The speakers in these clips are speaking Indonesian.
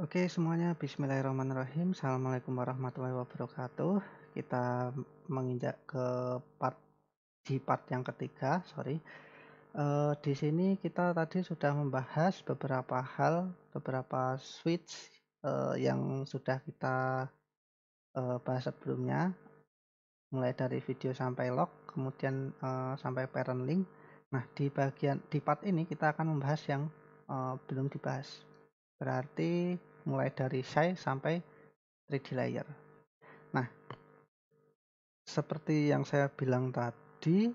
Oke semuanya, bismillahirrahmanirrahim. Assalamualaikum warahmatullahi wabarakatuh. Kita menginjak ke part di part yang ketiga, sorry. Uh, di sini kita tadi sudah membahas beberapa hal, beberapa switch uh, yang sudah kita uh, bahas sebelumnya, mulai dari video sampai log, kemudian sampai parent link. Nah, di bagian di part ini kita akan membahas yang uh, belum dibahas. Berarti mulai dari shy sampai 3D layer. Nah, seperti yang saya bilang tadi,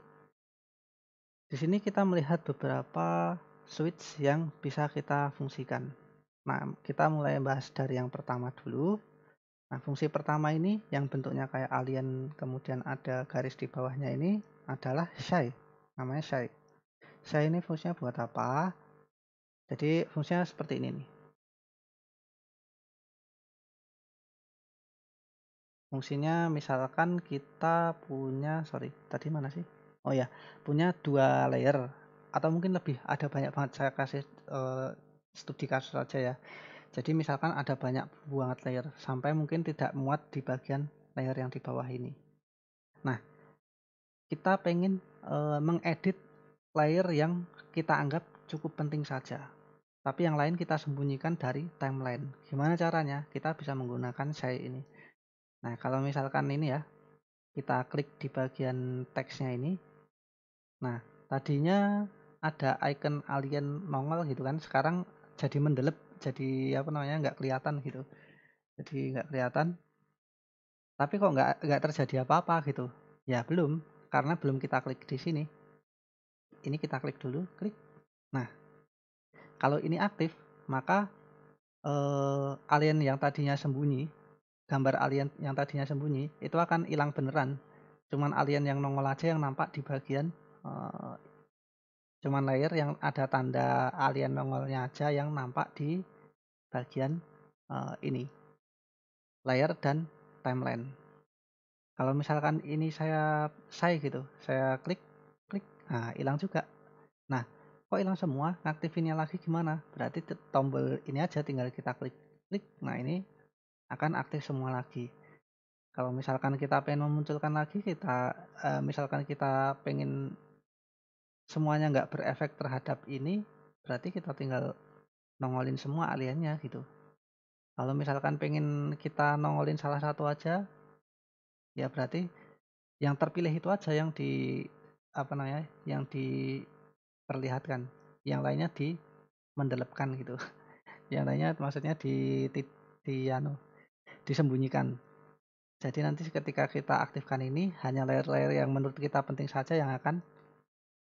di sini kita melihat beberapa switch yang bisa kita fungsikan. Nah, kita mulai bahas dari yang pertama dulu. Nah, fungsi pertama ini yang bentuknya kayak alien kemudian ada garis di bawahnya ini adalah shy. Namanya shy. Shy ini fungsinya buat apa? Jadi fungsinya seperti ini nih. fungsinya misalkan kita punya sorry tadi mana sih oh ya punya dua layer atau mungkin lebih ada banyak banget saya kasih uh, studi kasus aja ya jadi misalkan ada banyak banget layer sampai mungkin tidak muat di bagian layer yang di bawah ini nah kita pengen uh, mengedit layer yang kita anggap cukup penting saja tapi yang lain kita sembunyikan dari timeline gimana caranya kita bisa menggunakan saya ini Nah, kalau misalkan ini ya, kita klik di bagian teksnya ini. Nah, tadinya ada icon alien nongol gitu kan, sekarang jadi mendelep, jadi apa namanya nggak kelihatan gitu. Jadi nggak kelihatan. Tapi kok nggak nggak terjadi apa-apa gitu? Ya belum, karena belum kita klik di sini. Ini kita klik dulu, klik. Nah, kalau ini aktif, maka eh, alien yang tadinya sembunyi gambar alien yang tadinya sembunyi itu akan hilang beneran cuman alien yang nongol aja yang nampak di bagian uh, cuman layer yang ada tanda alien nongolnya aja yang nampak di bagian uh, ini layer dan timeline kalau misalkan ini saya saya gitu saya klik klik nah hilang juga nah kok hilang semua Aktifinnya lagi gimana berarti tombol ini aja tinggal kita klik klik nah ini akan aktif semua lagi. Kalau misalkan kita pengen memunculkan lagi, kita uh, misalkan kita pengen semuanya nggak berefek terhadap ini, berarti kita tinggal nongolin semua aliannya gitu. Kalau misalkan pengen kita nongolin salah satu aja, ya berarti yang terpilih itu aja yang di apa namanya, yang diperlihatkan, yang lainnya di mendelepkan gitu. Yang lainnya maksudnya di di, di anu disembunyikan. Jadi nanti ketika kita aktifkan ini hanya layer-layer yang menurut kita penting saja yang akan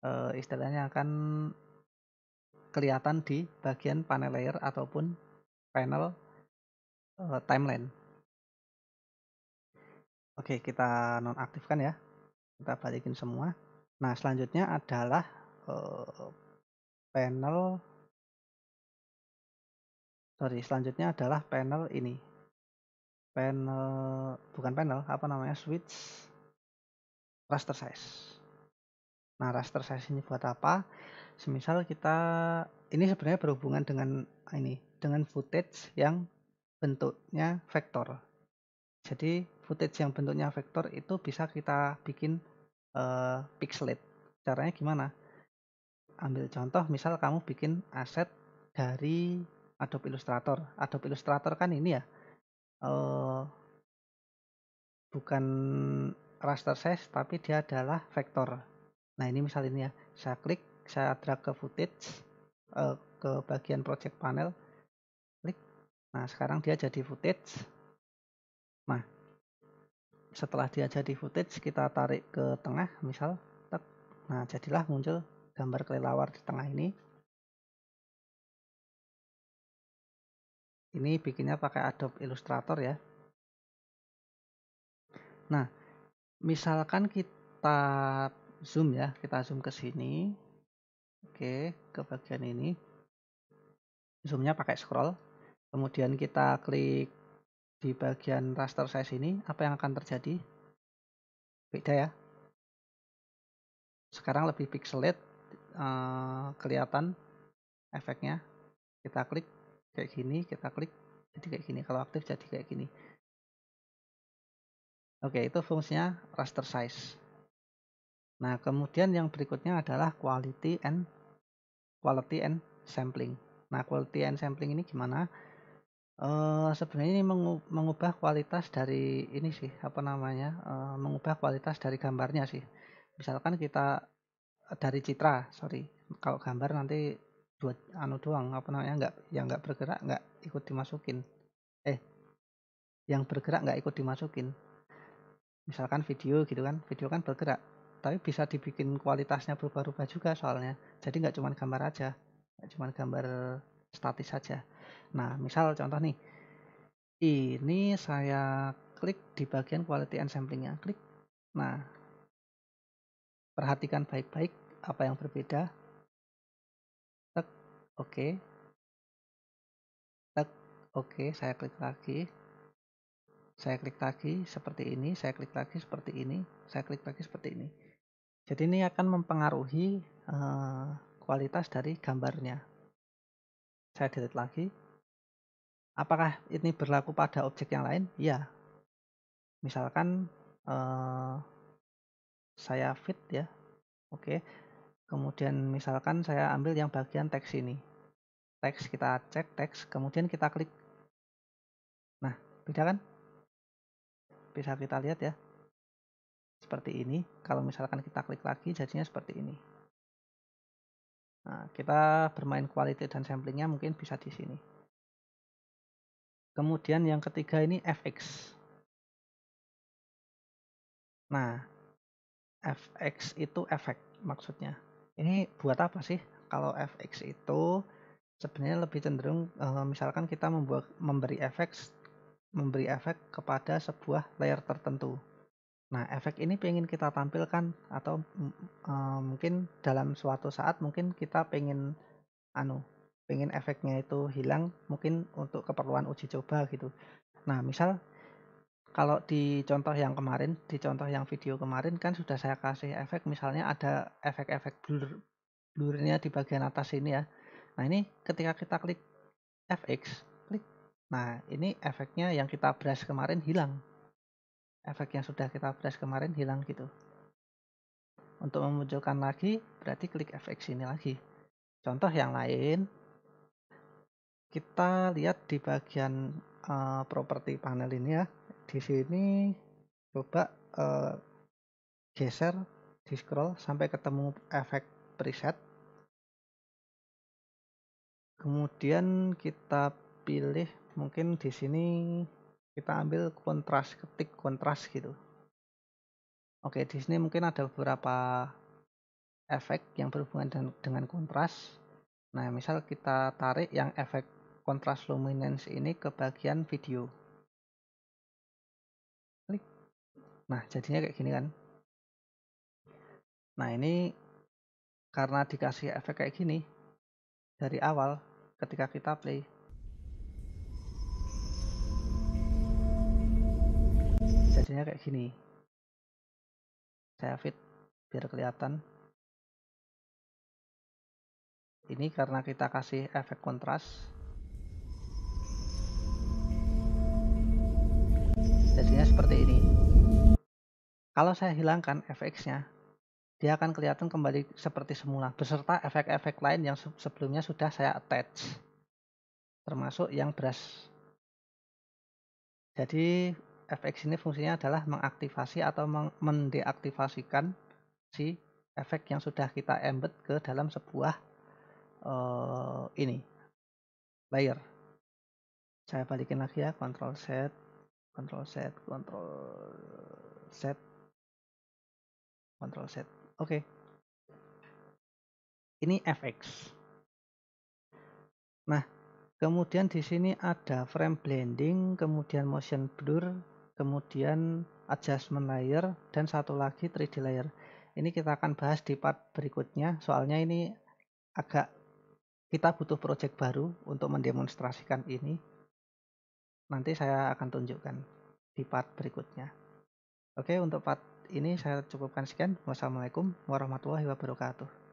e, istilahnya akan kelihatan di bagian panel layer ataupun panel e, timeline. Oke, kita nonaktifkan ya. Kita balikin semua. Nah, selanjutnya adalah e, panel sorry, selanjutnya adalah panel ini panel bukan panel apa namanya switch raster size nah raster size ini buat apa semisal kita ini sebenarnya berhubungan dengan ah, ini dengan footage yang bentuknya vektor jadi footage yang bentuknya vektor itu bisa kita bikin uh, pixelate caranya gimana ambil contoh misal kamu bikin aset dari Adobe Illustrator Adobe Illustrator kan ini ya uh, bukan raster size tapi dia adalah vektor. Nah ini misalnya ya, saya klik, saya drag ke footage, uh, ke bagian project panel, klik. Nah sekarang dia jadi footage. Nah setelah dia jadi footage kita tarik ke tengah misal, tek. nah jadilah muncul gambar kelelawar di tengah ini. Ini bikinnya pakai Adobe Illustrator ya. Nah, misalkan kita zoom ya, kita zoom ke sini. Oke, ke bagian ini. Zoomnya pakai scroll. Kemudian kita klik di bagian raster size ini, apa yang akan terjadi? Beda ya. Sekarang lebih pixelate, uh, eh, kelihatan efeknya. Kita klik kayak gini, kita klik jadi kayak gini. Kalau aktif jadi kayak gini. Oke, itu fungsinya raster size. Nah, kemudian yang berikutnya adalah quality and quality and sampling. Nah, quality and sampling ini gimana? Uh, sebenarnya ini mengubah kualitas dari ini sih, apa namanya? Uh, mengubah kualitas dari gambarnya sih. Misalkan kita eh, dari citra, sorry, kalau gambar nanti dua anu doang, apa namanya? Enggak, yang enggak bergerak enggak ikut dimasukin. Eh, yang bergerak enggak ikut dimasukin misalkan video gitu kan video kan bergerak tapi bisa dibikin kualitasnya berubah-ubah juga soalnya jadi nggak cuma gambar aja nggak cuma gambar statis saja nah misal contoh nih ini saya klik di bagian quality and samplingnya klik nah perhatikan baik-baik apa yang berbeda tek oke okay. tek oke okay. saya klik lagi saya klik lagi seperti ini, saya klik lagi seperti ini, saya klik lagi seperti ini. Jadi ini akan mempengaruhi uh, kualitas dari gambarnya. Saya delete lagi. Apakah ini berlaku pada objek yang lain? Ya. Misalkan uh, saya fit ya. Oke. Kemudian misalkan saya ambil yang bagian teks ini. Teks kita cek teks, kemudian kita klik. Nah, beda kan? bisa kita lihat ya seperti ini kalau misalkan kita klik lagi jadinya seperti ini nah, kita bermain quality dan samplingnya mungkin bisa di sini kemudian yang ketiga ini fx nah fx itu efek maksudnya ini buat apa sih kalau fx itu sebenarnya lebih cenderung eh, misalkan kita membuat memberi efek memberi efek kepada sebuah layer tertentu. Nah, efek ini pengen kita tampilkan atau e, mungkin dalam suatu saat mungkin kita pengen anu, pengen efeknya itu hilang mungkin untuk keperluan uji coba gitu. Nah, misal kalau di contoh yang kemarin, di contoh yang video kemarin kan sudah saya kasih efek misalnya ada efek-efek blur blurnya di bagian atas ini ya. Nah, ini ketika kita klik FX, klik Nah, ini efeknya yang kita brush kemarin hilang. Efek yang sudah kita brush kemarin hilang gitu. Untuk memunculkan lagi, berarti klik efek sini lagi. Contoh yang lain, kita lihat di bagian uh, properti panel ini ya. Di sini coba uh, geser, di scroll sampai ketemu efek preset. Kemudian kita pilih mungkin di sini kita ambil kontras ketik kontras gitu oke di sini mungkin ada beberapa efek yang berhubungan dengan, dengan kontras nah misal kita tarik yang efek kontras luminance ini ke bagian video nah jadinya kayak gini kan nah ini karena dikasih efek kayak gini dari awal ketika kita play biasanya kayak gini saya fit biar kelihatan ini karena kita kasih efek kontras jadinya seperti ini kalau saya hilangkan FX-nya, dia akan kelihatan kembali seperti semula, beserta efek-efek lain yang sebelumnya sudah saya attach, termasuk yang brush. Jadi fx ini fungsinya adalah mengaktifasi atau mendeaktifasikan si efek yang sudah kita embed ke dalam sebuah uh, ini layer saya balikin lagi ya control set control set control set control set oke okay. ini fx nah kemudian di sini ada frame blending kemudian motion blur kemudian adjustment layer dan satu lagi 3D layer. Ini kita akan bahas di part berikutnya soalnya ini agak kita butuh project baru untuk mendemonstrasikan ini. Nanti saya akan tunjukkan di part berikutnya. Oke, untuk part ini saya cukupkan sekian. Wassalamualaikum warahmatullahi wabarakatuh.